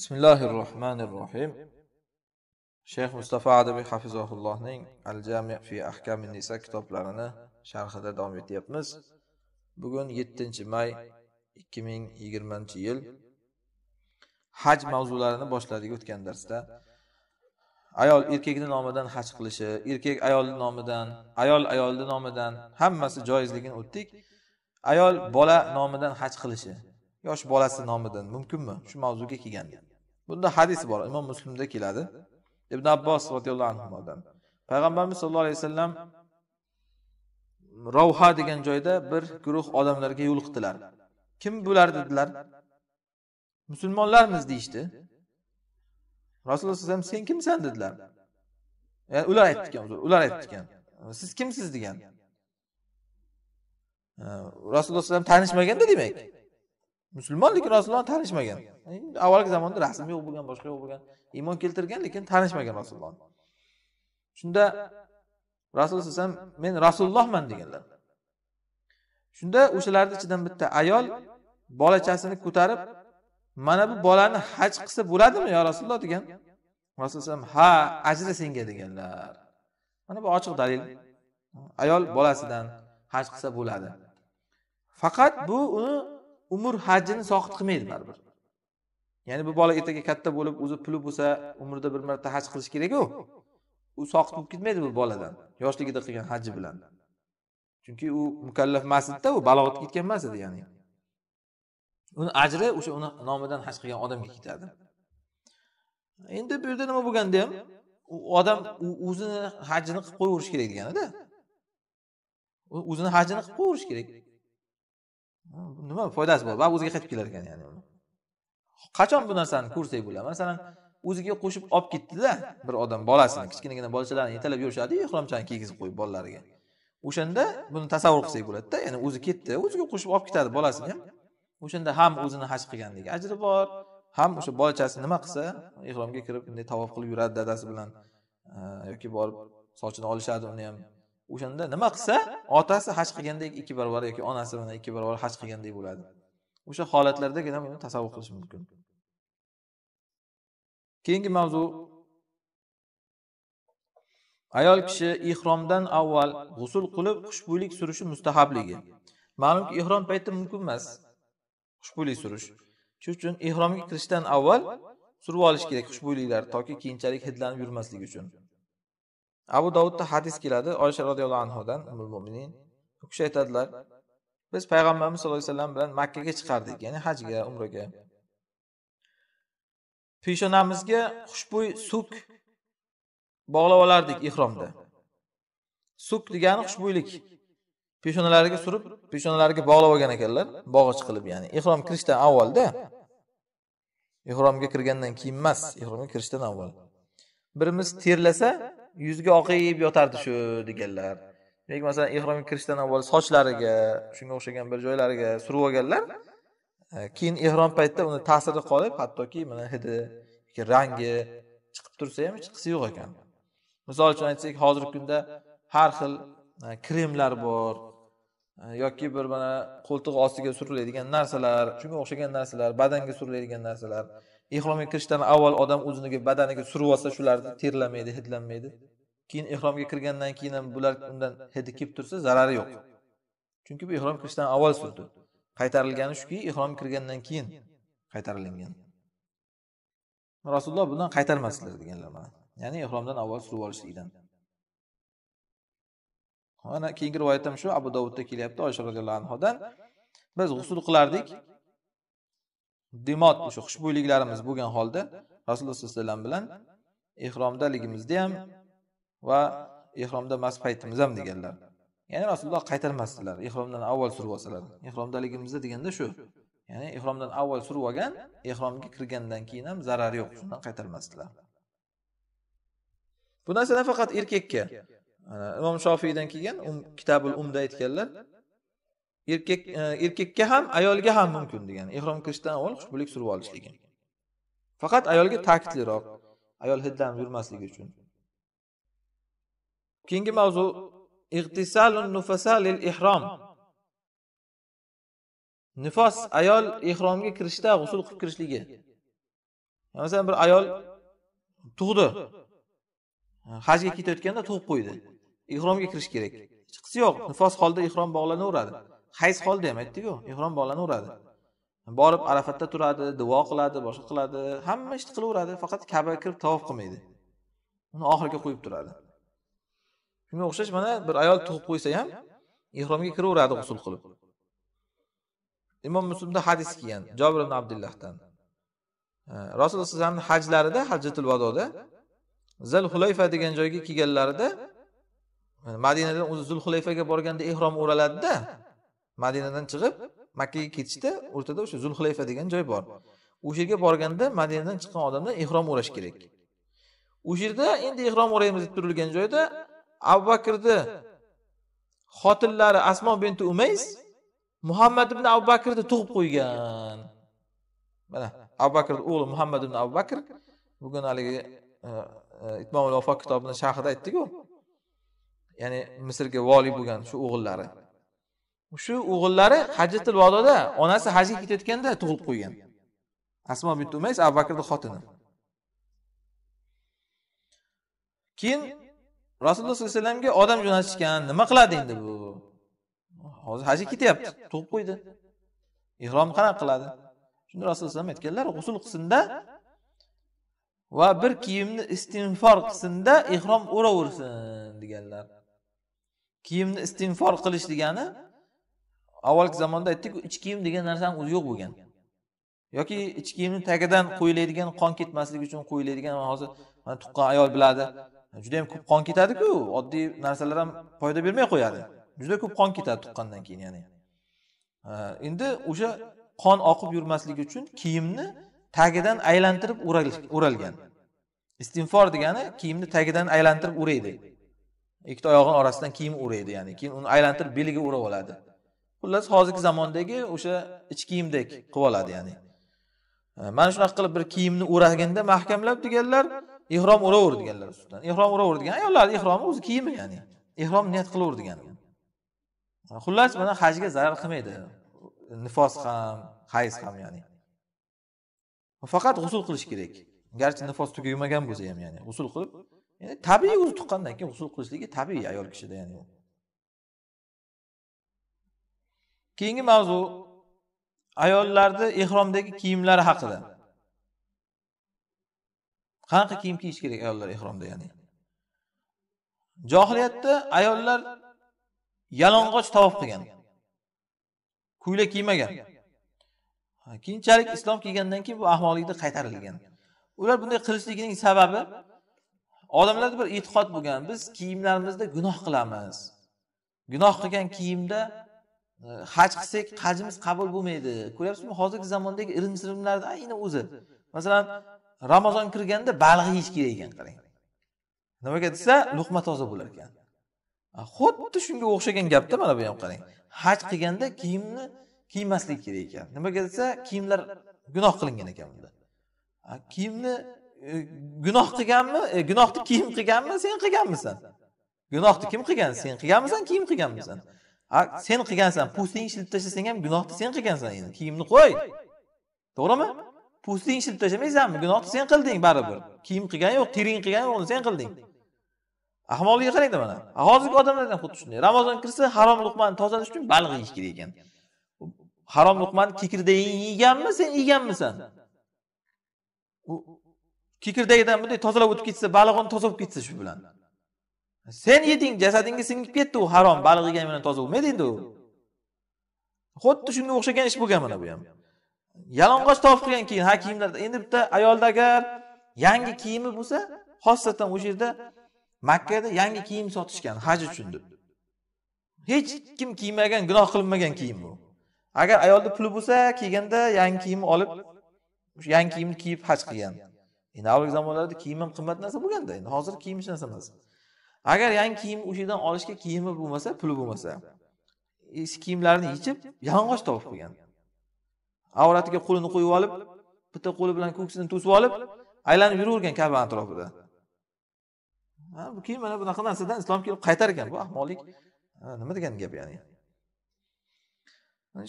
bismillahi rohmanir rohim shayx mustafa adabiy hafizahullohning al jami fi ahkami nisa kitoblarini sharhida davom etyapmiz bugun yettinchi may ikki ming yigirmanchi yil haj mavzularini boshladik o'tgan darsda ayol erkakni nomidan haj qilishi erkak ayolni nomidan ayol ayolni nomidan hammasi joizligini o'tdik ayol bola nomidan haj qilishi yosh bolasi nomidan mumkinmi shu mavzuga kelgan bunda hadis bor imom muslimda keladi ibn abbos roziyallohu anhudan payg'ambarimiz sollallohu alayhi vasallam ravha degan joyda bir guruh odamlarga yo'liqdilar kim bular dedilar musulmonlarmiz deyishdi rasululloh alayhi vasallam sen kimsan dedilar ya'ni ular aytdikan ular aytgan siz kimsiz degan rasululloh alayhi vasallam tanishmaganda demak musulmonlik lekin rasulullohni tanishmagan avvalgi zamonda rasm yo'q bo'lgan boshqa yo'q bo'lgan iymon keltirgan lekin tanishmagan rasulullohni shunda rasululloh alayhivasallam men rasulullohman deganlar shunda o'shalarni ichidan bitta ayol bolachasini ko'tarib mana bu bolani haj qilsa bo'ladimi yo rasululloh degan rasululloh ha ajri senga deganlar mana bu ochiq dalil ayol bolasidan haj qilsa bo'ladi faqat bu uni umr hajini soqit qilmaydi baribir ya'ni bu bola ertaga katta bo'lib o'zi puli bo'lsa umrida bir marta haj qilish kerak-ku. u soqit bo'lib ketmaydi bu boladan yoshligida qilgan haji bilan chunki u mukallaf emas edida u balog'atga yetgan emas edi ya'ni uni ajri o'sha uni nomidan haj qilgan odamga ketadi endi bu yerda nima bo'lganda ham u odam o'zini hajini qilib qo'yaverish kerak deganida o'zini hajini qilib qo'yaverish kerak nima foydasi bor baribir o'ziga qaytib kelar ekan ya'ni qachon bu narsani ko'rsak bo'ladi masalan o'ziga qo'shib olib ketdida bir odam bolasini kichkinagina bolachalarni yetalab yurishadiyu ihromchani kiygizib qo'yib bolalariga o'shanda buni tasavvur qilsak bo'ladida ya'ni o'zi ketdi o'ziga qo'shib olib ketadi bolasini ham o'shanda ham o'zini haj qilganligi ajri bor ham o'sha bolachasi nima qilsa ehromga kirib bunday tavof qilib yuradi dadasi bilan e, yoki borib sochini olishadi uni ham o'shanda nima qilsa otasi haj qilgandek ikki barobar yoki onasi mana ikki barobar haj qilgandek bo'ladi o'sha holatlardagina buni tasavvur qilish mumkin keyingi mavzu ayol kishi ihromdan avval g'usul qilib xushbo'ylik surishi mustahabligi ma'lumki ihrom payti mumkin emas xushbo'ylik surish shuning uchun ihromga kirishdan avval surib olish kerak xushbo'yliklar toki keyinchalik hidlanib yurmasligi uchun abu dovudda hadis keladi oysha roziyallohu anhudan umul mo'minin u kishi aytadilar biz payg'ambarimiz sallallohu alayhi vasallam bilan makkaga chiqardik ya'ni hajga umraga peshonamizga xushbo'y suk bog'lab olardik ihromda suk degani xushbo'ylik peshonalariga surib peshonalariga bog'lab olgan ekanlar bog'ich qilib ya'ni ehrom kirishdan avvalda ehromga kirgandan keyin emas ehromga kirishdan avval birimiz terlasa yuziga oqib yotardi shu deganlar yoki masalan ehromga kirishdan avval sochlariga shunga o'xshagan bir joylariga surib olganlar e, keyin ehrom paytida uni ta'siri qolib hattoki mana hidi yoki rangi chiqib tursa ham hech qisi yo'q ekan misol uchun aytsak hozirgi kunda har xil e, kremlar bor e, yoki bir mana qo'ltiq ostiga suriladigan narsalar shunga o'xshagan narsalar badanga suriladigan narsalar ehromga kirishdan avval odam o'ziniga badaniga surib olsa shularni terlamaydi hidlanmaydi keyin ehromga kirgandan keyin ham bular undan hidi kelib tursa zarari yo'q chunki bu ehrom kirishdan avval surdi qaytarilgani shuki ehrom kirgandan keyin qaytarilingan rasululloh bundan qaytarmasdilar deganlar mana ya'ni ehromdan avval surib olishlikdan mana keyingi rivoyatda ham shu abu dovudda kelyapti oysha roziyallohu anhudan biz g'usul qilardik demot o'sha xushbo'yliklarimiz bo'lgan holda rasululloh sallallohu alayhi vasallam bilan ehromdaligimizda ham va ehromda mast paytimiz ham deganlar ya'ni rasululloh qaytarmasdilar ehromdan avval surib olsalar ehromdaligimizda deganda shu ya'ni ehromdan avval surib olgan ehromga kirgandan keyin ham zarari yo'q shundan qaytarmasdilar bu narsa nafaqat erkakka imom shofiydan kelgan um kitabul umda aytganlar erkak e, erkakka ham ayolga ham mumkin degani ehrom kirishdan avval xushbo'ylik surib olishligi faqat ayolga ta'kidliroq ayol hiddan yurmasligi uchun keyingi mavzu ixtisalun nufasa lil ihrom nifos ayol ehromga kirishda g'usul qilib kirishligi masalan bir ayol tug'di hajga ketayotganda tug'ib qo'ydi ehromga kirish kerak hechqisi yo'q nifos holda ehrom bog'lanaveradi hayz holda ham aytdiku ehrom uradi borib arafatda turadi duo qiladi boshqa qiladi hamma ishni qilaveradi faqat kabaga kirib tavof qilmaydi uni oxiriga qo'yib turadi shunga o'xshash mana bir ayol tug'ib qo'ysa ham ehromga kiraveradi g'usul qilib imom muslimda hadis kelgan jobir ibn abdullahdan rasululloh alayhivasallamni hajlarida hajjatul vadoda zal xulayfa degan joyga kelganlarida madinadan o'zi zul xulayfaga borganda ehrom o'raladida madinadan chiqib makkaga ketishda o'rtada o'sha zulxulayfa degan joy bor o'sha yerga borganda madinadan chiqqan odamlar ehrom o'rash kerak o'sha yerda endi ehrom o'raymiz deb turilgan joyda abu bakrni xotinlari asmo binti umays muhammad ibn abu bakrni tug'ib qo'ygan mana abu bakrni o'g'li muhammad ibn abu bakr bugun haligi e, e, itmomul vafo kitobini sharhida aytdiku ya'ni misrga voliy bo'lgan shu o'g'illari shu o'g'illari hajjatil vadoda onasi hajga ketayotganda tug'ilib qo'ygan asmo bint umays abu bakrni xotini keyin rasululloh sollallohu alayhi vasallamga odam jo'natishgan nima qiladi endi bu hozir hajga ketyapti tug'ib qo'ydi ihromni qanaqa qiladi shunda rasululloh alayhi aytganlar g'usul qilsinda va bir kiyimni istinfor qilsinda ehrom o'raversin deganlar kiyimni istinfor qilish degani avvalgi zamonda aytdik ich kiyim degan narsani o'zi yo'q bo'lgan yoki ich kiyimni tagidan qo'yiladigan qon ketmasligi uchun qo'yiladigan hozir mana tuqqan ayol biladi juda yam ko'p qon ketadiku oddiy narsalar ham foyda bermay qo'yadi juda ko'p qon ketadi tuqqandan keyin ya'ni endi o'sha qon oqib yurmasligi uchun kiyimni tagidan aylantirib o'ralgan istinfor degani kiyimni tagidan aylantirib o'raydi ikkita oyog'ini orasidan kiyim o'raydi ya'ni keyin uni aylantirib beliga o'rab oladi xullas hozirgi zamondagi o'sha ich kiyimdek qilib oladi ya'ni mana shunaqa qilib bir kiyimni o'raganda mahkamlab deganlar ihrom o'raver deganlar ustidan ihrom o'raver degan ayollarni ihromi o'zi kiyimi ya'ni ihrom niyat qilaver degani xullas mana hajga zarar qilmaydi nifos ham hayz ham ya'ni faqat g'usul qilish kerak garchi nifos tugamagan bo'lsa ham ya'ni g'usul qilib ya'ni tabiiy o'zi tuqqandan keyin g'usul qilishligi tabiiy ayol kishida ya'ni keyingi mavzu ayollarni ehromdagi kiyimlari haqida qanaqa kiyim kiyish kerak ayollar ehromda ya'ni johiliyatda ayollar yalang'och tavof qilgan ko'ylak kiymagan keyinchalik islom kelgandan keyin bu ahmoqlikdan qaytarilgan ular bunday qilishligining sababi odamlarda bir e'tiqod bo'lgan biz kiyimlarimizda gunoh qilamiz gunoh qilgan kiyimda haj qilsak hajimiz qabul bo'lmaydi ko'ryapsizmi hozirgi zamondagi irim sirimlarni ayni o'zi masalan ramazon kirganda baliq yeyish kerak ekan qarang nimaga desa luqma toza bo'lar ekan xuddi shunga o'xshagan gapda mana bu ham qarang haj qilganda kiyimni kiymaslik kerak ekan nimaga desa kiyimlar gunoh qilingan ekan unda kiyimni e, gunoh qilganmi e, gunohni kiyim qilganmi sen qilganmisan gunohni kim qilgan sen qilganmisan kiyim qilganmisan sen qilgansan po'stingni ishlatib tashlasang ham gunohni sen qilgansan endi kiyimni qo'y to'g'rimi po'stingni ishlatib tashlamaysanmi gunohni sen qilding baribir kiyim qilgani yo'q tering qilgani yo'q uni sen qilding ahmoqligiga qarangda mana hozirgi odamlar ham xuddi shunday ramazon kirsa harom luqmani tozalash uchun baliq yeyish kerak ekan harom luqmani kikirdagingni yeganmi sen yeganmisan u kikirdagidan bunday tozalab o'tib ketsa balig'ini toza bo'lib ketsa shu bilan sen yeding jasadingga singib ketdi u harom baliq yegan bilan toza bo'lmaydi endi u xuddi shunga o'xshagan ish bo'lgan mana bu ham yalang'och topib qilgan keyin ha kiyimlar endi bitta ayolda agar yangi kiyimi bo'lsa xosatan o'sha yerda makkada yangi kiyim sotishgan haj uchun deb hech kim kiymagan gunoh qilinmagan kiyim bu agar ayolni puli bo'lsa kelganda yangi kiyimni olib o'sha yangi kiyimni kiyib haj qilgan endi avvalgi zamonlarda kiyim ham qimmat narsa bo'lganda endi hozir kiyim hech narsa emas agar yangi kiyim o'sha yerdan olishga kiyimi bo'lmasa puli bo'lmasa eski kiyimlarini yechib yalang'och topib qo'ygan avratiga qo'lini qo'yib olib bitta qo'li bilan ko'ksini to'sib olib aylanib yuravergan kaba atrofida bu keyin mana bunaqa narsadan islom kelib qaytar ekan bu ahmoqlik nima degan gap ya'ni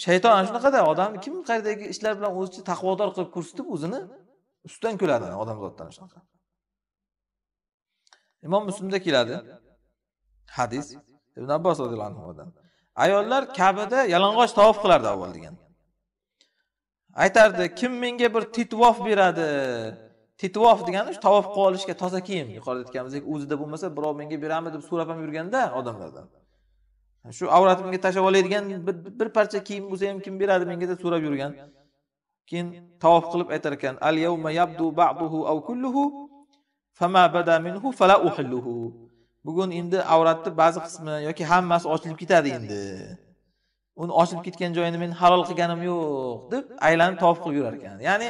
shayton ana shunaqada odamni kim qayerdagi ishlar bilan o'zicha taqvodor qilib ko'rsatib o'zini ustidan kuladi odamzoddan shunaqa imom muslimda keladi hadis ibn abbos roziyallohu anhudan ayollar kabada yalang'och tavof qilardi avval degan aytardi kim menga bir titvof beradi titvof degani shu tavof qilib olishga toza kiyim yuqorida aytganimizdek o'zida bo'lmasa birov menga beradimi deb so'rab ham yurganda odamlardan shu avratimga tashlab oladigan bir parcha kiyim bo'lsa ham kim beradi menga deb so'rab yurgan keyin tavof qilib aytar ekan al yabdu ba'duhu aw kulluhu bugun endi avratni ba'zi qismi yoki hammasi ochilib ketadi endi uni ochilib ketgan joyini men halol qilganim yo'q deb aylanib tavf qilib yurar ekan ya'ni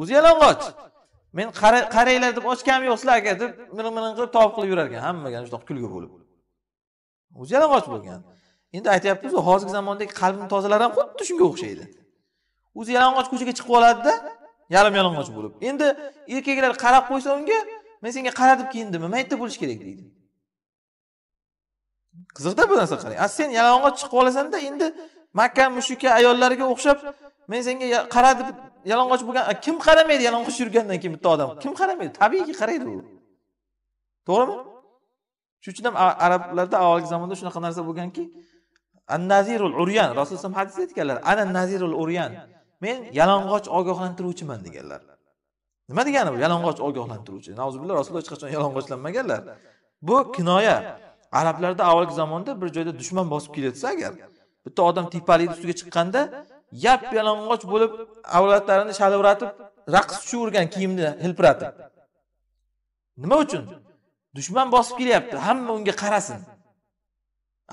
o'zi yalang'och men qaranglar deb ochganim yo'q sizlar aka deb miring miring qilib tavf qilib yurar ekan hammaga shundoq kulgi bo'lib o'zi yalang'och bo'lgan endi aytyapmiz hozirgi zamondagi qalbni tozalar ham xuddi shunga o'xshaydi o'zi yalang'och ko'chaga chiqib oladida yarim yalang'och bo'lib endi erkaklar qarab qo'ysa unga men senga qaratib kiyindim nima yerda bo'lishi kerak deydi qiziqda bu narsa qarang a sen yalang'och chiqib olasanda endi makka mushuka ayollarga o'xshab men senga deb yalang'och bo'lgan kim qaramaydi yalang'och yurgandan keyin bitta odam kim qaramaydi tabiiyki qaraydi u to'g'rimi shuning uchun ham arablarda avvalgi zamonda shunaqa narsa bo'lganki an nazirul uryan rasululloh hadisda aytganlar ana nazirul uryan men yalang'och ogohlantiruvchiman deganlar nima degani bu yalang'och ogohlantiruvchi nazubillah rasululloh hech qachon yalang'ochlanmaganlar bu kinoya arablarda avvalgi zamonda bir joyda dushman bosib kelayotsa agar bitta odam tepalikni ustiga chiqqanda yap yalang'och bo'lib avlodlarini shalviratib raqs tushavergan kiyimni hilpiratib nima uchun dushman bosib kelyapti hamma unga qarasin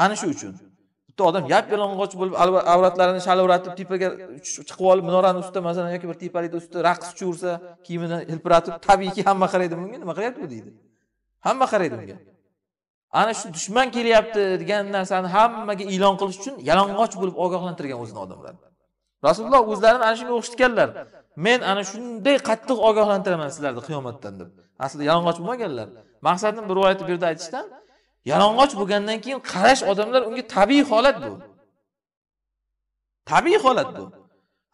ana shu uchun bitta odam yap yalang'och bo'lib avratlarini shalviratib tepaga chiqib olib minorani ustida masalan yoki bir tepalikni ustida raqs tushaversa kiyimini hilpiratib tabiiyki hamma qaraydi bunga nima qilyapti bu deydi hamma qaraydi unga ana shu dushman kelyapti degan narsani hammaga e'lon qilish uchun yalang'och bo'lib ogohlantirgan o'zini odamlarni rasululloh o'zlarini ana shunga o'xshatganlar men ana shunday qattiq ogohlantiraman sizlarni qiyomatdan deb aslida yalang'och bo'lmaganlar maqsadim bir rivoyatni bu yerda aytishdan yalang'och bo'lgandan keyin qarash odamlar unga tabiiy holat bu tabiiy holat bu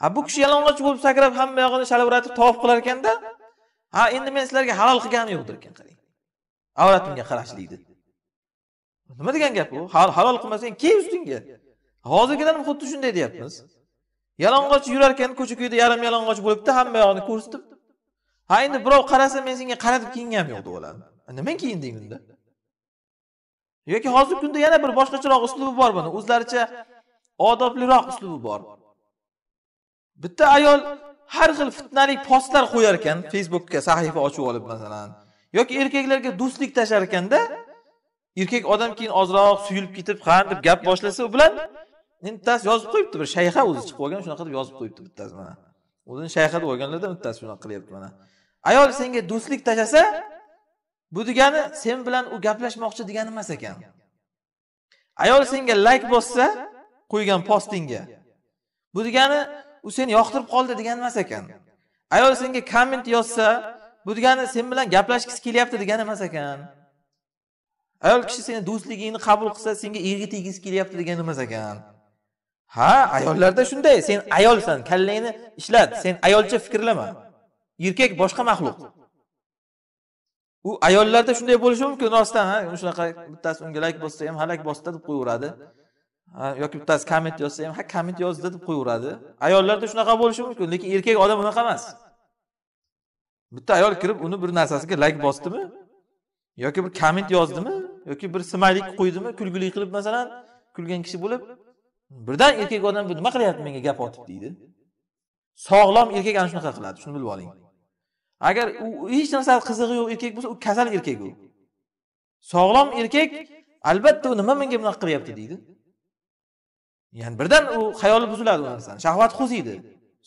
ha bu kishi yalang'och bo'lib sakrab hamma yog'ini shalavratib tavof qilar ekanda ha endi men sizlarga halol qilganim yo'qdir ekan qarang avratimga qarashlikni nima degan gap bu halol qilmasang kiyib ustingga hozirgidan ham xuddi shunday deyapmiz yalang'och yurarkan ko'cha ko'yda yarim yalang'och bo'libdi hamma yog'ini ko'rsatib ha endi birov qarasa men senga qaratib kiyinganim yo'q deb oladi nima kiyinding unda yoki hozirgi kunda yana bir boshqacharoq uslubi bor buni o'zlaricha odobliroq uslubi bor bitta ayol har xil fitnalik postlar qo'yar ekan facebookka sahifa ochib olib masalan yoki erkaklarga do'stlik tashar ekanda erkak odam keyin ozroq suyulib ketib ha deb gap boshlasa u bilan bittasi yozib qo'yibdi bir shayxa o'zi chiqib olgan shunaqa deb yozib qo'yibdi bittasi mana o'zini shayxa deb olganlarda bittasi shunaqa qilyapti mana ayol senga do'stlik tashlasa bu degani sen bilan u gaplashmoqchi degani emas ekan ayol senga layk bossa qo'ygan postingga bu degani u seni yoqtirib qoldi degani emas ekan ayol senga komment yozsa bu degani sen bilan gaplashgisi kelyapti degani emas ekan ayol kishi seni do'stligingni qabul qilsa senga erga tegisi kelyapti degani emas ekan ha ayollarda shunday sen ayolsan kallangni ishlat sen ayolcha fikrlama erkak boshqa maxluq u ayollarda shunday bo'lishi mumkin rostdan ha shunaqa bittasi unga layk like bossa ham halak bosdi deb qo'yaveradi yoki bittasi komment yozsa ham ha komment yozdi deb qo'yaveradi ayollarda shunaqa bo'lishi mumkin lekin erkak odam unaqa emas bitta ayol kirib uni bir narsasiga layk like bosdimi yoki bir komment yozdimi yoki bir smaylik qo'ydimi kulgili qilib masalan kulgan kishi bo'lib birdan erkak odam bu nima qilyapti menga gap otib deydi sog'lom erkak ana shunaqa qiladi shuni bilib oling agar u hech narsa qizig'i yo'q erkak bo'lsa u kasal erkak u sog'lom erkak albatta u nima menga bunaqa qilyapti deydi ya'ni birdan u xayoli buziladi u narsani shahvat qo'ziydi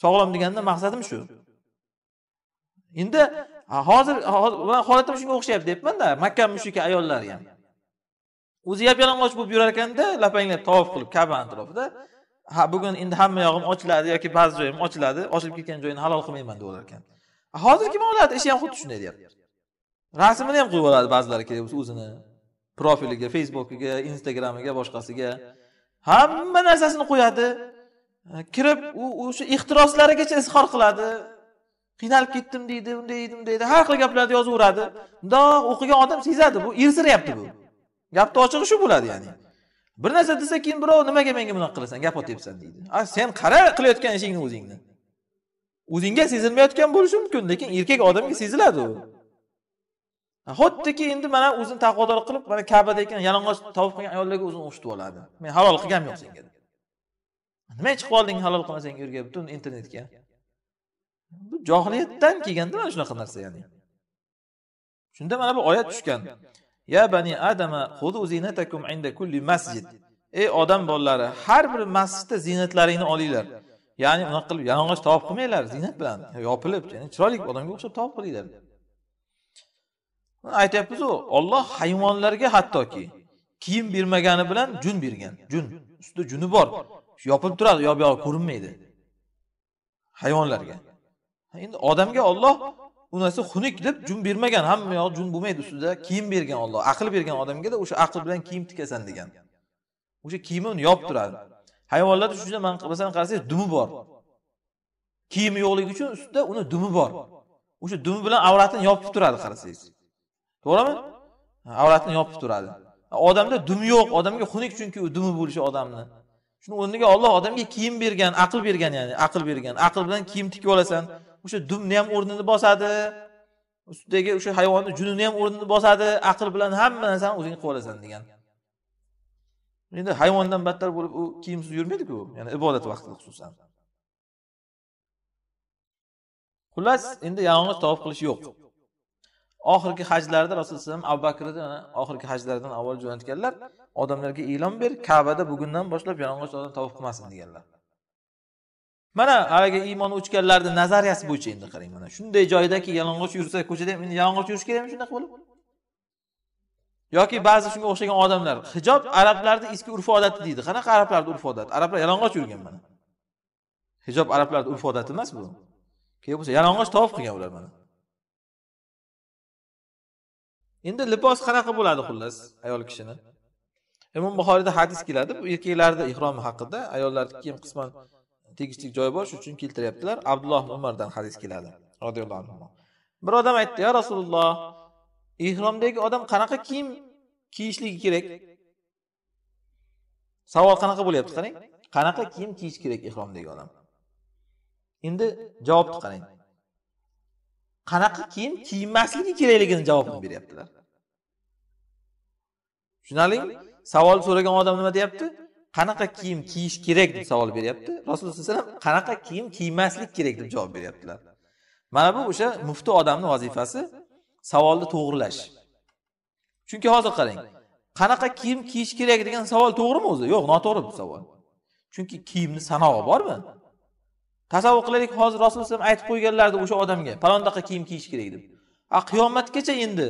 sog'lom deganda maqsadim shu endi hozir holatim shunga o'xshayapti deyapmanda makka mushuki ayollari ham o'zi yap yalang'och bo'lib yurar ekanda lapanglab tavof qilib kabani atrofida ha bugun endi hamma yog'im ochiladi yoki ba'zi joyim ochiladi ochilib ketgan joyini halol qilmayman deyolar ekan hozirgi mavlalarda ishi ham xuddi shunday deyapti rasmini ham qo'yib oladi ba'zilari kerak bo'lsa o'zini profiliga facebookiga instagramiga boshqasiga hamma narsasini qo'yadi kirib u o'sha ehtiroslarigacha izhor qiladi qiynalib ketdim deydi unday edim deydi har xil gaplarni yozaveradi mundoq o'qigan odam sezadi bu ersirayapti bu gapni ochig'i shu bo'ladi ya'ni bir narsa desa keyin birov nimaga menga bunaqa qilasan gap otyapsan deydi a sen qara qilayotgan ishingni o'zingni o'zingga sezilmayotgan bo'lishi mumkin lekin erkak odamga seziladi u xuddiki endi mana o'zini taqvodor qilib mana kabada ekan yalang'och tavof qilgan ayollarga o'zini o'xshitib oladi men halol qilganim yo'q senga nima chiqib olding halol qilmasang uyerga butun internetga bu johiliyatdan kelganda mana shunaqa narsa ya'ni shunda mana bu oyat tushgan ya bani adama zinatakum inda kulli masjid ey odam bolalari har bir masjidda ziynatlaringni olinglar ya'ni unaqa qilib yalang'och tovof qilmanglar ziynat bilan yopilib ya'ni chiroyli odamga o'xshab tovof qilinglar aytyapmizu olloh hayvonlarga hattoki kiyim bermagani bilan jun bergan jun ustida juni bor yopilib turadi yo buyog'i ko'rinmaydi hayvonlarga endi odamga olloh u narsa xunuk deb jun bermagan hamma yog'i jun bo'lmaydi ustida kiyim bergan olloh aql bergan odamga da o'sha aql bilan kiyim tikasan degan o'sha kiyimi uni yopib turadi hayvonlarda shuncha masalan qarasangiz dumi bor kiyimi yo'qligi uchun ustida uni dumi bor o'sha dumi bilan avratini yopib turadi qarasangiz to'g'rimi avratini yopib turadi odamda dum yo'q odamga xunuk chunki u dumi bo'lishi odamni shuni o'rniga olloh odamga kiyim bergan aql bergan ya'ni aql bergan aql bilan kiyim tikib olasan o'sha dumni ham o'rnini bosadi ustidagi o'sha hayvonni junini ham o'rnini bosadi aql bilan hamma narsani o'zing qilib olasan degan endi hayvondan battar bo'lib u kiyimsiz yurmaydiku ya'ni ibodat vaqtida xususan xullas endi yalang'och tavob qilish yo'q oxirgi hajlarda rasululloh alayhi abu bakrni oxirgi hajlardan avval jo'natganlar odamlarga e'lon ber kabada bugundan boshlab yalang'och odam tavob qilmasin deganlar mana haligi iymoni o'chganlarni nazariyasi bo'yicha endi qarang mana shunday joydaki yalang'och yursa ko'chada ham endi yalang'och yurish kerakmi shunaqa bo'lib yoki ba'zi shunga o'xshagan odamlar hijob arablarni eski urf odati deydi qanaqa arablarni urf odati arablar yalang'och yurgan mana hijob arablarni urf odati emas bu keyin bo'lsa yalang'och tavof qilgan ular mana endi libos qanaqa bo'ladi xullas ayol kishini imom buxoriyda hadis keladi bu erkaklarni ehromi haqida ayollarni kiyim qisman tegishlik joyi bor shuning uchun keltiryaptilar abdulloh umardan hadis keladi roziyallohu anhu bir odam aytdi yo rasululloh ehromdagi odam qanaqa kiyim kiyishligi kerak savol qanaqa bo'lyapti qarang qanaqa kiyim kiyish kerak ehromdagi odam endi javobni qarang qanaqa kiyim kiyinmasligi kerakligini javobini beryaptilar tushunarlimi savol so'ragan odam nima deyapti qanaqa kiyim kiyish kerak deb savol beryapti rasululloh sallallohu alayhi vasallam qanaqa kiyim kiymaslik kerak deb javob beryaptilar mana bu o'sha mufti odamni vazifasi savolni to'g'rilash chunki hozir qarang qanaqa kiyim kiyish kerak degan savol to'g'rimi o'zi yo'q noto'g'ri bu savol chunki kiyimni sanog'i bormi tasavvur qilaylik hozir rasululloh alayhi aytib qo'yganlardi o'sha odamga palondaqa kiyim kiyish kerak deb a qiyomatgacha endi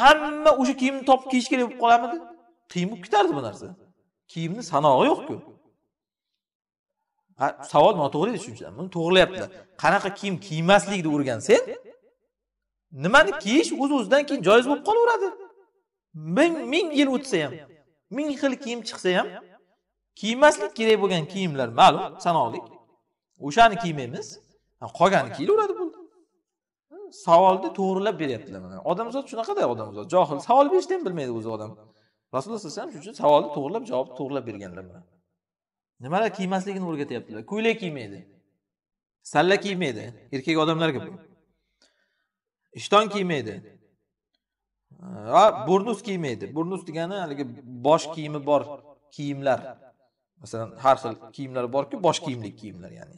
hamma o'sha kiyimni topib kiyish kerak bo'lib qolarmidi qiyin bo'lib ketardi bu narsa kiyimni sanog'i yo'qku savol noto'g'ri edi shuning uchun buni to'g'irlayaptilar qanaqa kiyim kiymaslikni o'rgansang nimani kiyish o'z o'zidan keyin joiz bo'lib qolaveradi ming ming yil o'tsa ham ming xil kiyim chiqsa ham kiymaslik kerak bo'lgan kiyimlar ma'lum sanoqli o'shani kiymaymiz qolgani kiyilaveradi bo'ldi savolni to'g'rilab beryaptilar mana odamzod shunaqada odamzod johil savol berishni ham bilmaydi o'zi odam rasululloh sallallohu alayhi vasallam shuning uchun savolni to'g'rilab javobni to'g'rilab berganlar mana nimalar kiymasligini o'rgatyaptilar ko'ylak kiymaydi salla kiymaydi erkak odamlarga bu ishton kiymaydi va burnus kiymaydi burnus degani haligi bosh kiyimi bor kiyimlar masalan har xil kiyimlar borku bosh kiyimlik kiyimlar ya'ni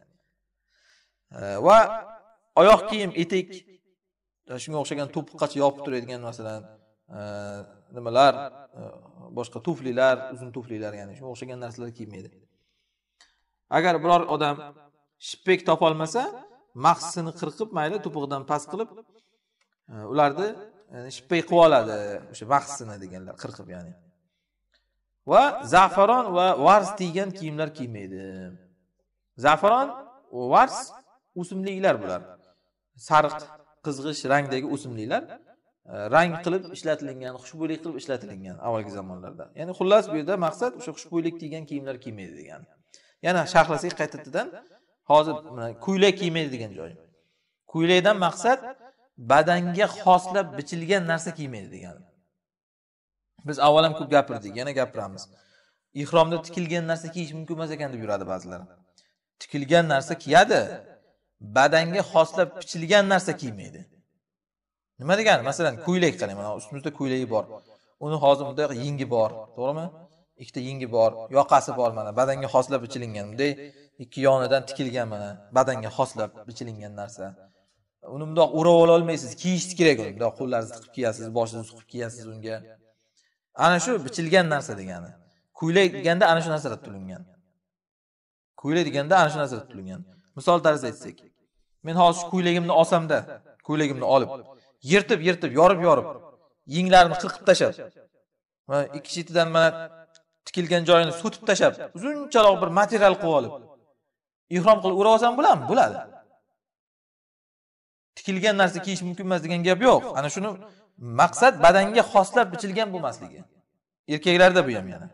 va oyoq kiyim etik shunga o'xshagan to'piqqacha yopib turadigan masalan nimalar boshqa tuflilar uzun tuflilar ya'ni shunga o'xshagan narsalar kiymaydi agar biror odam shippak topolmasa mahsini qirqib mayli to'pig'idan past qilib ularni shippay qilib oladi o'sha bahsini deganlar qirqib ya'ni va zafaron va vars degan kiyimlar kiymaydi zafaron vars o'simliklar bular sariq qizg'ish rangdagi o'simliklar rang qilib ishlatilingan xushbo'ylik qilib ishlatilingan avvalgi zamonlarda ya'ni xullas bu yerda maqsad o'sha xushbo'ylik kiygan kiyimlar kiymaydi degani yana sharhlasak qaytadan hozir ko'ylak kiymaydi degan joy ko'ylakdan maqsad badanga xoslab bichilgan narsa kiymaydi degani biz avval ham ko'p gapirdik yana gapiramiz ihromda tikilgan narsa kiyish mumkin emas ekan deb yuradi ba'zilar tikilgan narsa kiyadi badanga xoslab bichilgan narsa kiymaydi nima degani masalan ko'ylak qarang mana ustimizda ko'ylagi bor uni hozir bunday yengi bor to'g'rimi ikkita yengi bor yoqasi bor mana badanga xoslab bichilingan bunday ikki yonidan tikilgan mana badanga xoslab bichilingan narsa uni bundoq o'rab ola olmaysiz kiyishingiz kerak uni bundoq qo'llaringizni tiqib kiyasiz boshingizni suqib kiyasiz unga ana shu bichilgan narsa degani ko'ylak deganda ana shu narsalar tulingan ko'ylak deganda ana shu narsalar tulingan misol tarzida aytsak men hozir shu ko'ylagimni olsamda ko'ylagimni olib yirtib yirtib yorib yorib yenglarini qirqib tashlab mana ikki chetidan mana tikilgan joyini so'tib tashlab uzuncharoq bir material qilib olib ehrom qilib o'rab olsam bo'ladimi bo'ladi tikilgan narsa kiyish mumkin emas degan gap yo'q ana shuni maqsad badanga xoslab bichilgan bo'lmasligi erkaklarda bu ham yana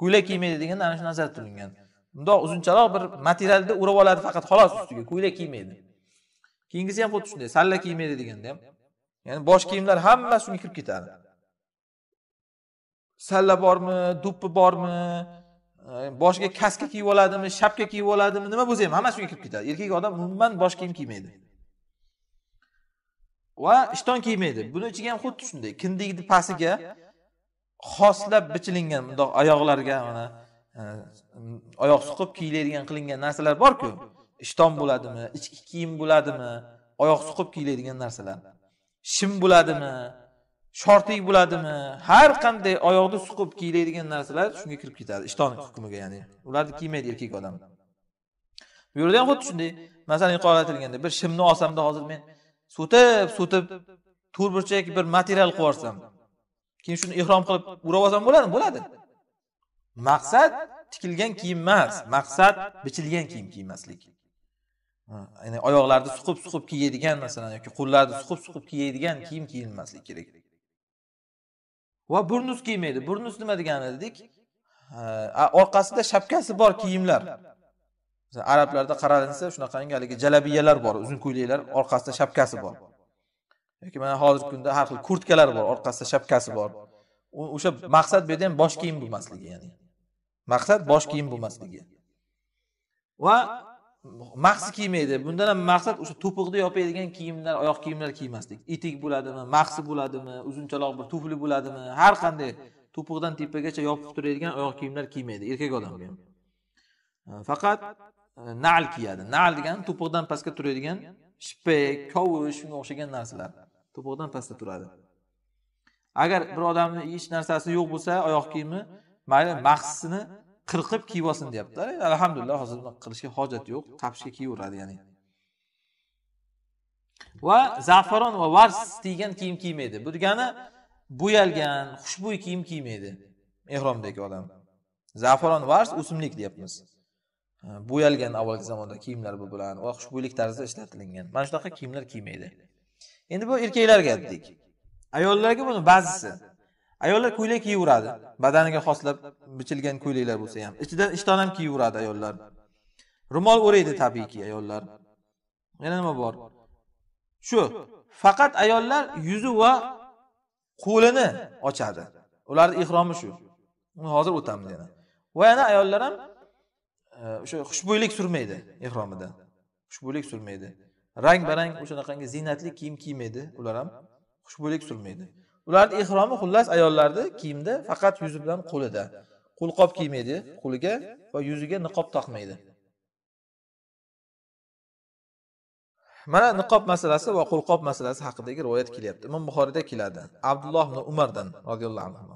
ko'ylak kiymaydi deganda ana shu nazarda tutilgan bundoq uzuncharoq bir materialni o'rab oladi faqat xolos ustiga ko'ylak kiymaydi keyingisi ham xuddi shunday salla kiymaydi deganda ham ya'ni bosh kiyimlar hammasi shunga kirib ketadi salla bormi duppi bormi e, boshiga kaska kiyib oladimi shapka kiyib oladimi nima bo'lsa ham hammasi shunga kirib ketadi erkak odam umuman bosh kiyim kiymaydi va ishton kiymaydi buni ichiga ham xuddi shunday kindikni pastiga xoslab bichilingan bundoq oyoqlarga mana e, oyoq suqib kiyiladigan qilingan narsalar borku ishton bo'ladimi ichki kiyim bo'ladimi oyoq suqib kiyiladigan narsalar shim bo'ladimi shortik bo'ladimi har qanday oyoqni suqib kiyiladigan narsalar shunga kirib ketadi ishton hukmiga ya'ni ularni kiymaydi erkak odam bu yerda ham xuddi shunday masalan yuqorida aytilgandek bir shimni olsamda hozir men so'tib so'tib to'rtburchak bir material qilib yuborsam keyin shuni ehrom qilib o'rab olsam bo'ladimi bo'ladi maqsad tikilgan kiyim emas maqsad bichilgan kiyim kiymaslik ya'ni oyoqlarni suqib suqib kiyadigan masalan yoki qo'llarni suqib suqib kiyadigan kiyim kiyilmasligi kerak va burnus kiymaydi burnus nima degani dedik orqasida shapkasi bor kiyimlar arablarda qaralsa shunaqangi haligi jalabiyalar bor uzun ko'ylaklar orqasida shapkasi bor yoki mana hozirgi kunda har xil kurtkalar bor orqasida shapkasi bor o'sha maqsad bu yerda ham bosh kiyim bo'lmasligi ya'ni maqsad bosh kiyim bo'lmasligi va mahsi kiymaydi bundan ham maqsad o'sha to'piqni yopadigan kiyimlar oyoq kiyimlar kiymaslik etik bo'ladimi mahsi bo'ladimi uzunchaloq bir tufli bo'ladimi har qanday to'piqdan tepagacha yopib turadigan oyoq kiyimlar kiymaydi erkak odamga faqat nal kiyadi nal degani to'piqdan pastga turadigan shippak kovush shunga o'xshagan narsalar to'piqdan pastda turadi agar bir odamni hech narsasi yo'q bo'lsa oyoq kiyimi mayli mahsisini qirqib kiyib olsin deyaptilar alhamdulillah hozir qilishga hojat yo'q tapishga kiyaveradi ya'ni va zafaron va vars degan kiyim kiymaydi bu degani bo'yalgan xushbo'y kiyim kiymaydi ehromdagi odam zafaron vars o'simlik deyapmiz Э, bo'yalgan avvalgi zamonda kiyimlar bu bilan va xushbo'ylik tarzda ishlatilingan mana shunaqa kiyimlar kiymaydi endi bu erkaklarga dedik ayollarga buni ba'zisi ayollar ko'ylak kiyaveradi badaniga xoslab bichilgan ko'ylaklar bo'lsa ham ichidan ishton ham kiyaveradi ayollar ro'mol o'raydi tabiiyki ayollar yana nima bor shu faqat ayollar yuzi va qo'lini ochadi ularni ehromi shu hozir o'tamiz yana va yana ayollar ham o'sha xushbo'ylik surmaydi ehromida xushbo'ylik surmaydi rang barang o'shanaqangi ziynatli kiyim kiymaydi ular ham xushbo'ylik surmaydi ularni ehromi xullas ayollarni kiyimda faqat yuzi bilan qo'lida qo'lqop kiymaydi qo'liga va yuziga niqob taqmaydi mana niqob masalasi va qo'lqop masalasi haqidagi rivoyat kelyapti imom buxoriyda keladi abdulloh ibn umardan roziyallohu anhu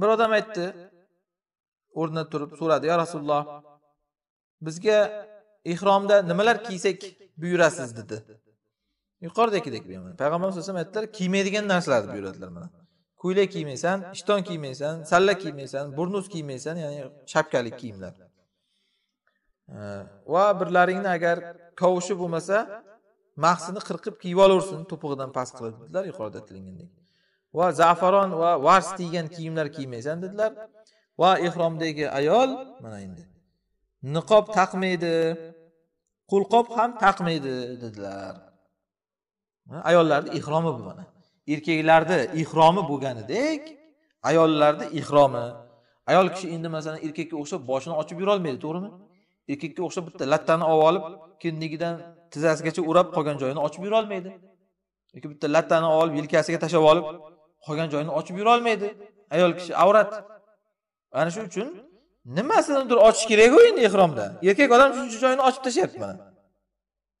bir odam aytdi o'rnidan turib so'radi yo rasululloh bizga ehromda nimalar kiysak buyurasiz dedi yuqoridagidek payg'ambarimiz alayhivasallam aytdilar kiymaydigan narsalarni buyuradilar mana ko'ylak kiymaysan ishton kiymaysan salla kiymaysan burnus kiymaysan ya'ni shapkalik kiyimlar va birlaringni agar kovushi bo'lmasa mahsini qirqib kiyib olaversin to'pig'idan past qilib dedilar yuqorida aytilgandek va zafaron va vars degan kiyimlar kiymaysan dedilar va ehromdagi ayol mana endi niqob taqmaydi qo'lqop ham taqmaydi dedilar ayollarni ihromi bu mana erkaklarni ihromi bo'lganidek ayollarni ihromi ayol kishi endi masalan erkakka o'xshab boshini ochib yurolmaydi to'g'rimi erkakka o'xshab bitta lattani olib olib kindigidan tizzasigacha o'rab qolgan joyini ochib yurolmaydi yoki bitta lattani olib yelkasiga tashlab olib qolgan joyini ochib yurolmaydi ayol kishi avrat ana shu uchun nimasinidir ochish kerak-ku endi ehromda erkak odam shuncha joyini ochib tashlayapti mana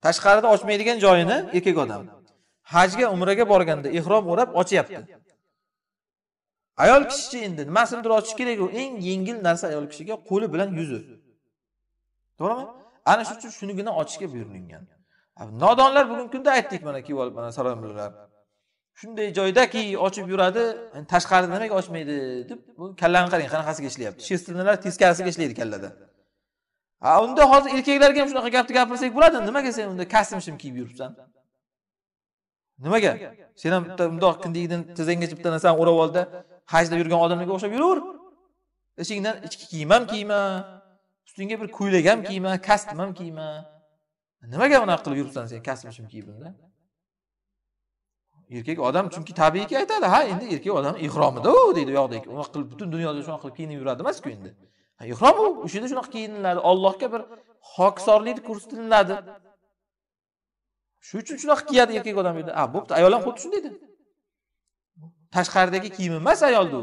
tashqarida ochmaydigan joyini erkak odam hajga umraga borganda ehrom o'rab ochyapti ayol kishichi endi nimasinidir ochish kerak eng yengil narsa ayol kishiga qo'li bilan yuzi to'g'rimi ana shuning uchun shunigina ochishga buyurilgan nodonlar bugungi kunda aytdik mana kiyib olib mana saroymullalar shunday joydaki ochib yuradi tashqarida nimaga ochmaydi deb bu kallani qarang qanaqasiga ishlayapti shestinalar teskarisiga ishlaydi kallada a unda hozir erkaklarga ham shunaqa gapni gapirsak bo'ladi nimaga sen unda kostyum shim kiyib yuribsan nimaga sen ham bitta bundoq kindigidan tizzanggacha bitta narsani o'rab olda hajda yurgan odamlarga o'xshab yuraver ichingdan ichki kiyim ham kiyma ustingga bir ko'ylak ham kiyma kostyum ham kiyma nimaga unaqa qilib yuribsan sen kostyum shim kiyib unda erkak odam chunki tabiiyki aytadi ha endi erkak odam ehromida u deydi u yoqdagi unaqa qilib butun dunyoda shunaqa qilib kiyinib yuradi emasku endi ehrom u o'sha yerda shunaqa kiyiniladi ollohga bir hokisorlikni ko'rsatiladi shuning uchun shunaqa kiyadi erkak odam a bo'pti ayol ham xuddi shundayda tashqaridagi kiyim emas ayolni u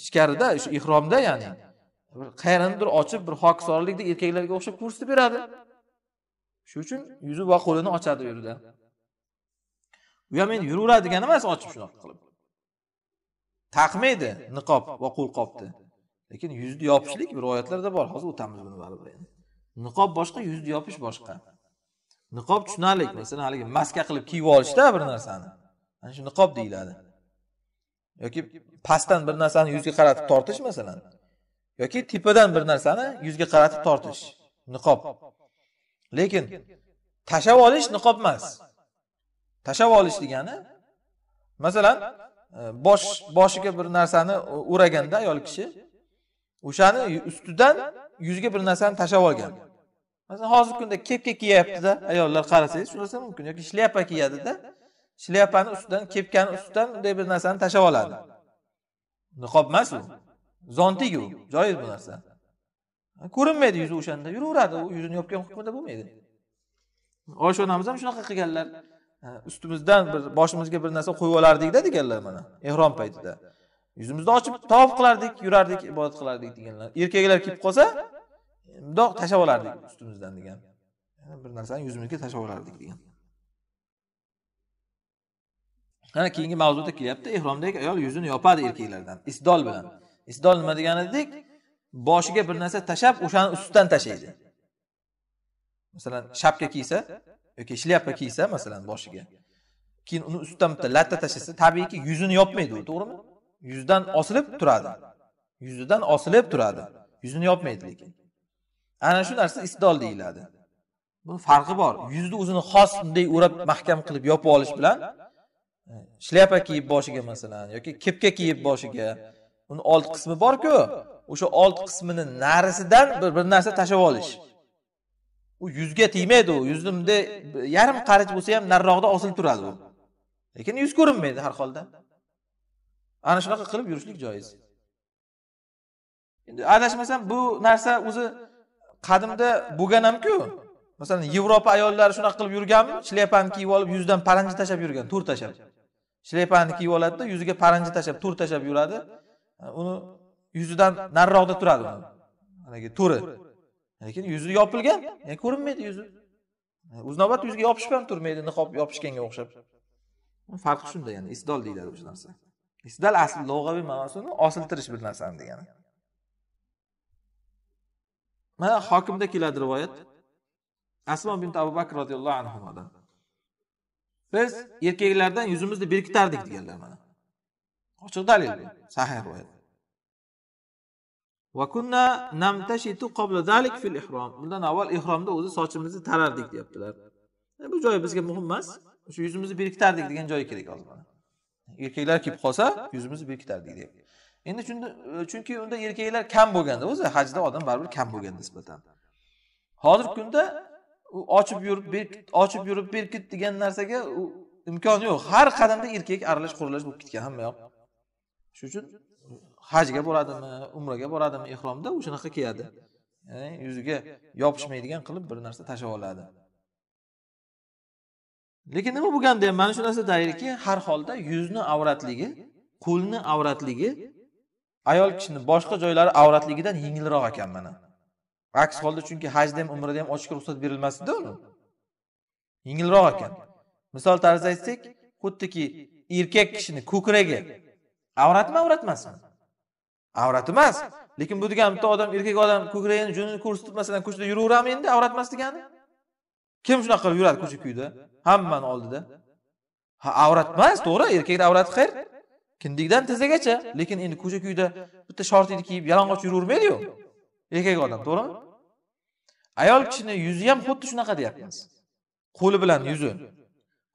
ichkarida shu ehromda ya'ni bir qayernidir ochib bir hokisorlikda erkaklarga o'xshab ko'rsatib beradi shuning uchun yuzi va qo'lini ochadi u yerda u ham endi yuraveradigan emas ochib shunaqa qilib taqmaydi niqob va qo'lqopni lekin yuzni yopishlik rivoyatlarda bor hozir o'tamiz buni baribir niqob boshqa yuzni yopish boshqa niqob tushunarli masalan haligi maska qilib kiyib olishda bir narsani ana shu niqob deyiladi yoki pastdan bir narsani yuzga qaratib tortish masalan yoki tepadan bir narsani yuzga qaratib tortish niqob lekin tashlab olish niqob emas tashlab olish degani masalan e, bosh boshiga bir narsani uraganda ayol kishi o'shani ustidan yuziga bir narsani tashlab olgan masalan hozirgi kunda kepka kiyyaptida ayollar qarasangiz shu narsa mumkin yoki shlyapa kiyadida shlyapani ustidan kepkani ustidan bunday bir narsani tashlab oladi niqob emas u zontik u joiz bu narsa ko'rinmaydi yuzi o'shanda yuraveradi u yuzini yopgan hukmida bo'lmaydi oysha onamiz ham shunaqa qilganlar ustimizdan bir boshimizga bir narsa qo'yib olardikda deganlar mana ehrom paytida yuzimizni ochib tavob qilardik yurardik ibodat qilardik deganlar erkaklar kelib qolsa mundoq tashlab olardik ustimizdan degan bir narsani yuzimizga tashlab olardik degan ana keyingi mavzuda kelyapti ehromdagi ayol yuzini yopadi erkaklardan isdol bilan isdol nima degani dedik boshiga bir narsa tashlab o'shani ustidan tashlaydi masalan shapka kiysa yoki shlyapa kiysa masalan boshiga keyin uni ustidan bitta latta tashlasa tabiiyki yuzini yopmaydi u to'g'rimi yuzdan osilib turadi yuzidan osilib turadi yuzini yopmaydi lekin ana shu narsa istidol deyiladi buni farqi bor yuzni o'zini xos bunday o'rab mahkam qilib yopib olish bilan e, shlyapa kiyib boshiga masalan yoki kepka kiyib boshiga uni old qismi borku o'sha old qismini narisidan bir, bir narsa tashlab olish u yuzga tegmaydi u yuzimda yarim qarich bo'lsa ham nariroqda osilib turadi u lekin yuz ko'rinmaydi har holda ana shunaqa qilib yurishlik joiz endi adashmasam bu narsa o'zi qadimda bo'lgan hamku masalan yevropa ayollari shunaqa qilib yurganmi shlyapani kiyib olib yuzidan paranji tashlab yurgan to'r tashlab shlyapani kiyib oladida yuziga paranji tashlab to'r tashlab yuradi uni yuzidan nariroqda turadi haligi to'ri lekin yuzi yopilgan yani ko'rinmaydi yuzi o'z navbatida yuziga yopishib ham turmaydi niqob yopishganga o'xshab farqi shunda ya'ni isdol deyiladi o'sha narsa isdol asli lug'aviy ma'nosini osiltirish bir narsani degani mana hokimda keladi rivoyat asmo bin abu bakr roziyallohu anhudan biz erkaklardan yuzimizni berkitardik deganlar mana ochiq dalil bu sahih rivoyat kunna namtashitu qabla zalik fil ihrom bundan avval ihromda o'zi sochimizni tarardik deyaptilar bu joyi bizga muhim emas o'sha yuzimizni berkitardik degan joyi kerak hozir erkaklar kelib qolsa yuzimizni berkitardik deyapti endi chunki unda erkaklar kam bo'lganda o'zi hajda odam baribir kam bo'lgan nisbatan hozirgi kunda u ochib yurib berkit ochib yurib berkit degan narsaga imkon yo'q har qadamda erkak aralash quralash bo'lib ketgan hamma yoq shuning uchun hajga boradimi umraga boradimi ehromda o'shanaqa kiyadi ya'ni yuziga yopishmaydigan qilib bir narsa tashlab oladi lekin nima bo'lganda ham mana shu narsa dalilki har holda yuzni avratligi qo'lni avratligi ayol kishini boshqa joylari avratligidan yengilroq ekan mana aks holda chunki hajda ham umrada ham ochishga ruxsat berilmasdida uni yengilroq ekan misol tarzida aytsak xuddiki erkak kishini ko'kragi avratmi avrat emasmi avrat emas lekin bu degani bitta odam erkak odam ko'kragini junini ko'rsatib masalan ko'chada yuraveradimi endi avrat emas degani kim shunaqa qilib yuradi ko'cha kuyda hammani oldida ha avrat emas to'g'ri erkakni avrati xayr kindikdan tizzagacha lekin endi ko'cha kuyda bitta shortingni kiyib yalang'och yuravermaydiyu erkak odam to'g'rimi ayol kishini yuzi ham xuddi shunaqa deyapmiz qo'li bilan yuzi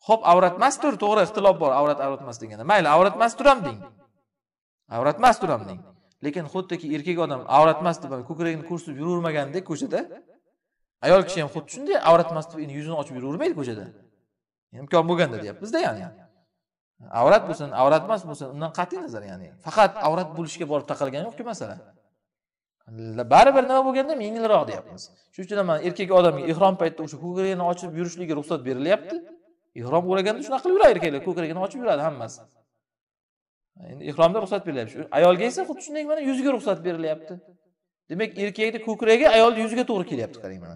ho'p avrat emasdir to'g'ri ixtilof bor avrat avrat emas deganda mayli avrat emas turam deng avrat emas turam deng lekin xuddiki erkak odam avrat emas deb ko'kragini ko'rsatib yuravermagandek ko'chada ayol kishi ham xuddi shunday avrat emas deb endi yuzini ochib yuravermaydi ko'chada imkon bo'lganda deyapmizda ya'ni avrat bo'lsin avrat emas bo'lsin undan qat'iy nazar ya'ni faqat avrat bo'lishga borib taqalgani yo'qku masala baribir nima bo'lganda yengilroq deyapmiz shuning uchun ham erkak odamga ehrom paytida o'sha ko'kragini ochib yurishligiga ruxsat berilyapti ehrom o'raganda shunaqa qilib yuradi erkaklar ko'kragini ochib yuradi hammasi endi ihromda ruxsat berilyapti ayolga esa xuddi shunday mana yuziga ruxsat berilyapti demak erkakni ko'kragi ayolni yuziga to'g'ri kelyapti qarang mana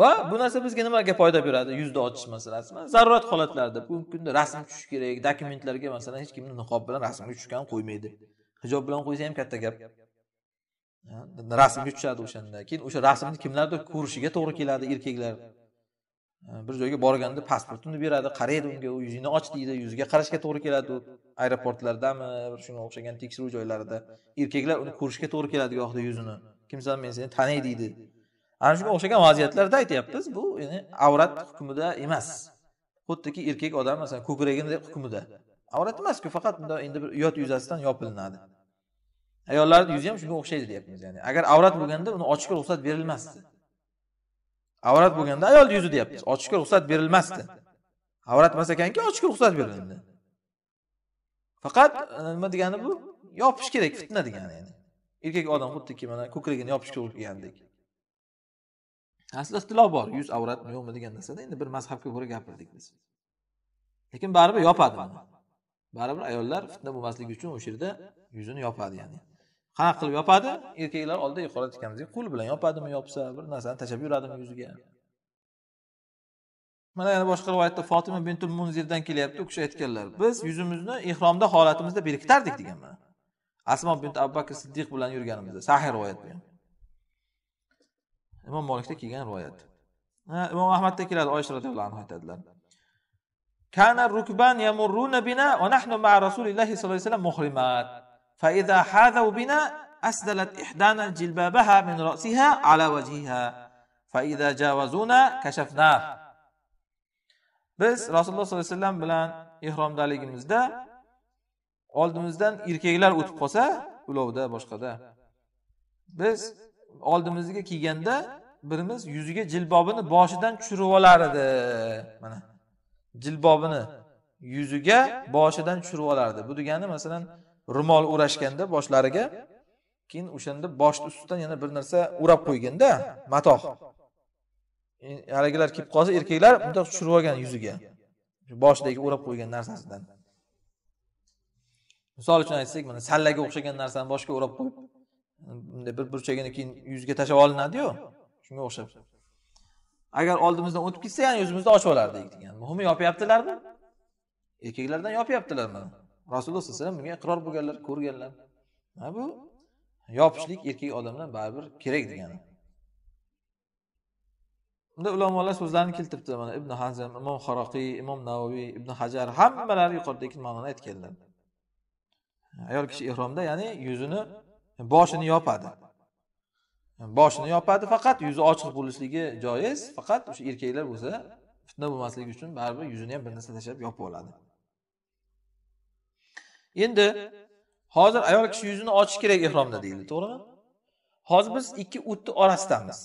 va bu narsa bizga nimaga foyda beradi yuzni ochish masalasi mana zarurat holatlarida bugungi kunda rasm tushishi kerak dokumentlarga masalan hech kimni niqob bilan rasmga tushgan qo'ymaydi hijob bilan qo'ysa ham katta gap rasmga tushadi o'shanda keyin o'sha rasmni kimlardir ko'rishiga to'g'ri keladi erkaklar bir joyga borganda pasportini beradi qaraydi unga u yuzingni och deydi yuziga qarashga to'g'ri keladi u aeroportlardami shunga o'xshagan tekshiruv joylarida erkaklar uni ko'rishga to'g'ri keladi gohida yuzini kimsan men seni tanay deydi ana shunga o'xshagan vaziyatlarda aytyapmiz bu ya'ni avrat hukmida emas xuddiki erkak odam masalan ko'kragini hukmida avrat emasku faqat bunday endi bir uyat yuzasidan yopilinadi ayollarni yuzi ham shunga o'xshaydi deyapmiz ya'ni agar avrat bo'lganda uni ochishga ruxsat berilmasdi avrat bo'lganda ayolni yuzi deyapmiz ochishga ruxsat berilmasdi avrat emas ekanki ochishga ruxsat berildi faqat e, nima degani bu yopish kerak fitna degani yani erkak odam xuddiki mana ko'kragini yopishga urgandek aslida ixtilof bor yuz avratmi yo'qmi degan narsada endi bir mazhabga ko'ra gapirdik biz lekin baribir yopadi baribir ayollar fitna bo'lmasligi uchun o'sha yerda yuzini yopadi ya'ni qanaqa qilib yopadi erkaklar oldida yuqorida aytganimizdek qo'l bilan yopadimi yopsa bir narsani tashlab yuradimi yuziga mana yana boshqa rivoyatda fotima bintul munzirdan kelyapti u kishi aytganlar biz yuzimizni ehromda holatimizda berkitardik degan mana asmo bint abu bakr siddiq bilan yurganimizda sahiy rivoyat bu imom molikda kelgan rivoyat imom ahmadda keladi oysha roziyallohu anhu aytadilar kana rukban yamurruna bina va nahnu ma rasulillahi sollallohu alayhi vasallam muhrimat فإذا حاذوا بنا أسدلت إحدانا جلبابها من رأسها على وجهها فإذا جاوزونا كشفناه biz rasululloh sollallohu alayhi vasallam bilan ehromdaligimizda oldimizdan erkaklar o'tib qolsa ulovda boshqada biz oldimizga kelganda birimiz yuziga jilbobini boshidan tushirib olar edi mana jilbobini yuziga boshidan tushirib olardi bu degani masalan ro'mol o'rashganda boshlariga keyin o'shanda boshni ustidan yana bir narsa o'rab qo'yganda matoh haligilar kelib qolsa erkaklar bundoq tushirib olgan yuziga boshidagi o'rab qo'ygan narsasidan misol uchun aytsak mana sallaga o'xshagan narsani boshga o'rab qo'yib bunday bir burchagini keyin yuzga tashlab olinadiyu shunga o'xshab agar oldimizdan o'tib ketsa ya'ni o'zimizni ochib olardik degan muhimi yopyaptilarmi erkaklardan yopyaptilar mana rasululloh sallallohu alayhi vasallam bunga iqror bo'lganlar ko'rganlar mana bu yopishlik erkak odamdan baribir kerak degani unda ulamolar so'zlarini keltiribdi mana ibn hazm imom haroqiy imom navoiy ibn hajar hammalari yuqoridagi ma'noni aytganlar ayol kishi ehromda ya'ni yuzini boshini yopadi boshini yopadi faqat yuzi ochiq bo'lishligi joiz faqat o'sha erkaklar bo'lsa fitna bo'lmasligi uchun baribir yuzini ham bir narsa tashlab yopib oladi endi hozir ayol kishi yuzini ochish kerak ehromda deyildi to'g'rimi hozir biz ikki o'tni orasidamiz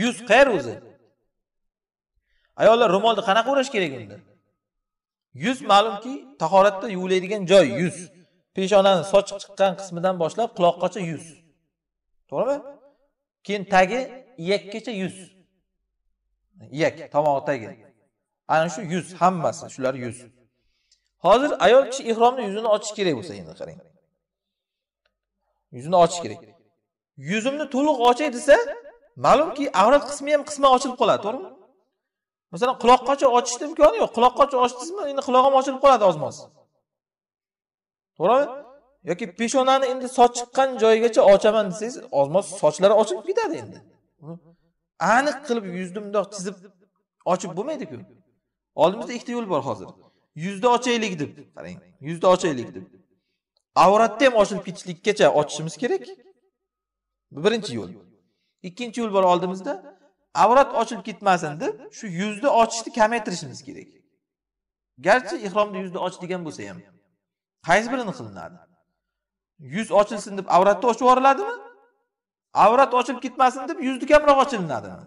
yuz qayer o'zi ayollar ro'molni qanaqa o'rash kerak unda yuz ma'lumki tahoratda yuviladigan joy yuz peshonani soch chiqqan qismidan boshlab quloqqacha yuz to'g'rimi keyin tagi iyakkacha yuz iyak tomog'i tagi ana shu yuz hammasi shular yuz hozir ayol kishi ihromni yuzini ochish kerak bo'lsa endi qarang yuzini ochish kerak yuzimni to'liq ochay desa ma'lumki avrat qismi ham qisman ochilib qoladi to'g'rimi masalan quloqqacha ochishni imkoni yo'q quloqqacha ochdingizmi endi quloq ham ochilib qoladi ozmoz to'g'rimi yoki peshonani endi soch chiqqan joyigacha ochaman desangiz ozmoz sochlari ochilib ketadi endi aniq qilib yuzni bundoq chizib ochib bo'lmaydiku oldimizda ikkita yo'l bor hozir yuzda ochaylik deb qarang yuzda ochaylik deb avratni ham ochilib ketishlikkacha ochishimiz kerak birinchi yo'l ikkinchi yo'l bor oldimizda avrat ochilib ketmasin deb shu yuzni ochishni kamaytirishimiz kerak garchi ihromda yuzni ochdigan bo'lsa ham qaysi birini qilinadi yuz ochilsin deb avratni ochib yuboriladimi avrat ochilib ketmasin deb yuzni kamroq ochilinadimi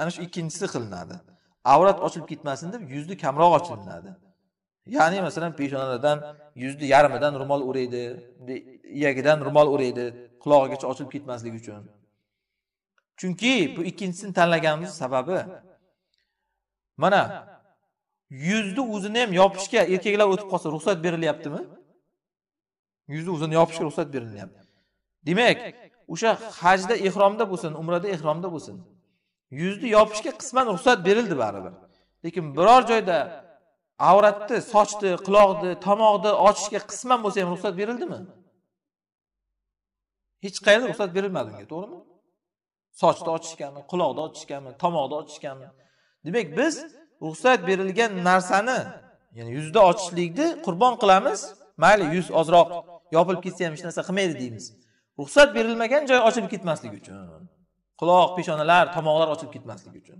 ana shu ikkinchisi qilinadi avrat ochilib ketmasin deb yuzni kamroq ochilinadi ya'ni masalan peshonalardan yuzni yarmidan ro'mol o'raydi iyagidan ro'mol o'raydi qulog'igacha ochilib ketmasligi uchun chunki bu ikkinchisini tanlaganimiz sababi mana yuzni o'zini ham yopishga erkaklar o'tib qolsa ruxsat berilyaptimi yuzni o'zini yopishga ruxsat berilyapti demak o'sha hajda ehromda bo'lsin umrada ehromda bo'lsin yuzni yopishga qisman ruxsat berildi baribir lekin biror joyda avratni sochni quloqni tomoqni ochishga qisman bo'lsa ham ruxsat berildimi hech qayerda ruxsat berilmadi unga to'g'rimi sochni ochishgami quloqni ochishgami tomoqni ochishgami demak biz ruxsat berilgan narsani ya'ni yuzda ochishlikni qurbon qilamiz mayli yuz ozroq yopilib ketsa ham hech narsa qilmaydi deymiz ruxsat berilmagan joy ochilib ketmasligi uchun quloq peshonalar tomoqlar ochilib ketmasligi uchun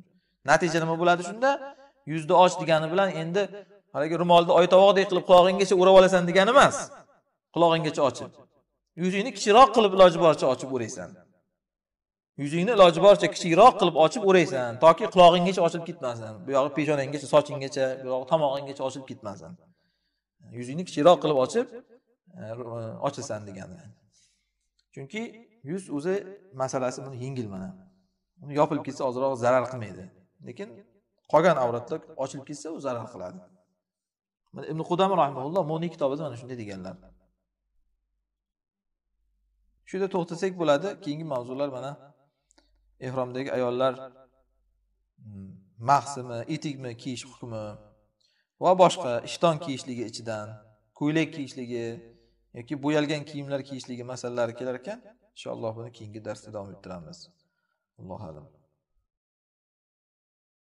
natija nima bo'ladi shunda yuzni och degani bilan endi haligi ro'molni oy tovoqdek qilib qulog'inggacha o'rab olasan degani emas qulog'inggacha ochib yuzingni kichikroq qilib iloji boricha ochib o'raysan yuzingni iloji boricha kichikroq qilib ochib o'raysan toki qulog'inggacha ochilib ketmasin buyog'i peshonanggacha sochinggacha buyog'i tomog'inggacha ochilib ketmasin yuzingni kichikroq qilib ochib e, ochilsan degani chunki yuz o'zi masalasi buni yengil mana uni yopilib ketsa ozroq zarar qilmaydi lekin qolgan avratlar ochilib ketsa u zarar qiladi mana ibn qudam rahimulloh mo'niy kitobida mana shunday deganlar shu yerda to'xtasak bo'ladi keyingi mavzular mana ehromdagi ayollar hmm, mahsimi etikmi kiyish hukmi va boshqa ishton kiyishligi ichidan ko'ylak kiyishligi yoki bo'yalgan kiyimlar kiyishligi masalalari kelar ekan inshaalloh buni keyingi darsda davom ettiramiz allohu alam